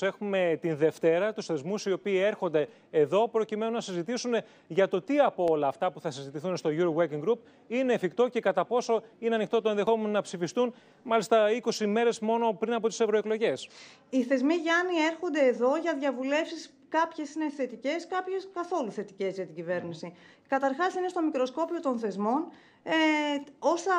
Έχουμε την Δευτέρα τους θεσμούς οι οποίοι έρχονται εδώ προκειμένου να συζητήσουν για το τι από όλα αυτά που θα συζητηθούν στο Euro Working Group είναι εφικτό και κατά πόσο είναι ανοιχτό το ενδεχόμενο να ψηφιστούν, μάλιστα 20 μέρες μόνο πριν από τις ευρωεκλογές. Οι θεσμοί Γιάννη έρχονται εδώ για διαβουλεύσεις Κάποιες είναι θετικές, κάποιες καθόλου θετικές για την κυβέρνηση. Καταρχάς, είναι στο μικροσκόπιο των θεσμών ε, όσα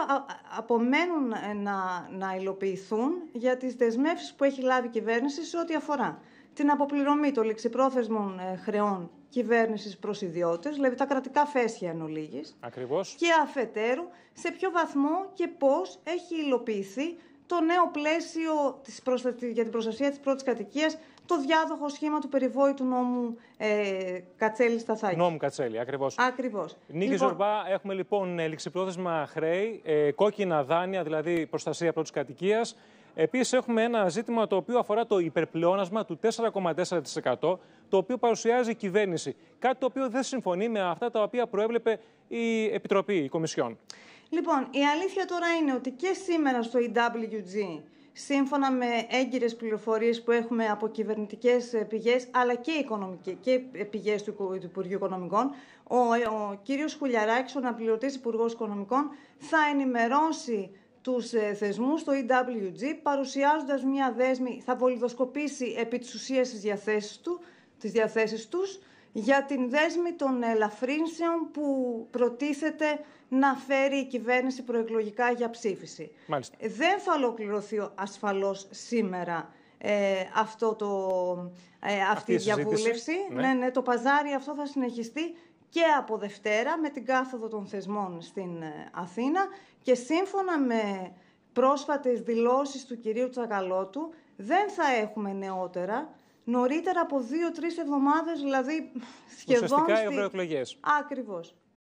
απομένουν ε, να, να υλοποιηθούν για τις δεσμεύσεις που έχει λάβει η κυβέρνηση σε ό,τι αφορά την αποπληρωμή των ληξιπρόθεσμων ε, χρεών κυβέρνησης προς ιδιώτες, δηλαδή τα κρατικά φέσια εν ολίγης, Ακριβώς. και αφετέρου σε ποιο βαθμό και πώς έχει υλοποιηθεί το νέο πλαίσιο της για την προστασία της πρώτης κατοικίας, το διάδοχο σχήμα του περιβόητου νόμου ε, Κατσέλη Σταθάκη. Νόμου Κατσέλη, ακριβώς. Ακριβώς. Νίκη λοιπόν... Ζορμπά, έχουμε λοιπόν ε, ληξιπρόθεσμα χρέη, ε, κόκκινα δάνεια, δηλαδή προστασία πρώτης κατοικίας. Επίσης έχουμε ένα ζήτημα το οποίο αφορά το υπερπλεώνασμα του 4,4% το οποίο παρουσιάζει η κυβέρνηση. Κάτι το οποίο δεν συμφωνεί με αυτά τα οποία προέβλεπε η Επιτροπή, η Κομισιόν. Λοιπόν, η αλήθεια τώρα είναι ότι και σήμερα στο EWG, σύμφωνα με έγκυρες πληροφορίες που έχουμε από κυβερνητικές πηγές, αλλά και, οικονομικές, και πηγές του Υπουργείου Οικονομικών, ο, ο κύριος Χουλιαράκης, ο αναπληρωτής Υπουργός Οικονομικών, θα ενημερώσει τους ε, θεσμούς, στο EWG, παρουσιάζοντας μια δέσμη, θα βολιδοσκοπήσει επί της ουσίας τις του, διαθέσεις τους, για την δέσμη των ελαφρύνσεων που προτίθεται να φέρει η κυβέρνηση προεκλογικά για ψήφιση. Μάλιστα. Δεν θα ολοκληρωθεί ασφαλώς σήμερα ε, αυτό το, ε, αυτή, η διαβούλευση. Ναι. Ναι, ναι, το παζάρι αυτό θα συνεχιστεί και από Δευτέρα με την κάθοδο των θεσμών στην ε, Αθήνα και σύμφωνα με πρόσφατες δηλώσεις του κυρίου Τσακαλώτου δεν θα έχουμε νεότερα νωρίτερα από δύο-τρει εβδομάδες, δηλαδή σχεδόν. Ουσιαστικά οι ευρωεκλογές. Ακριβώς.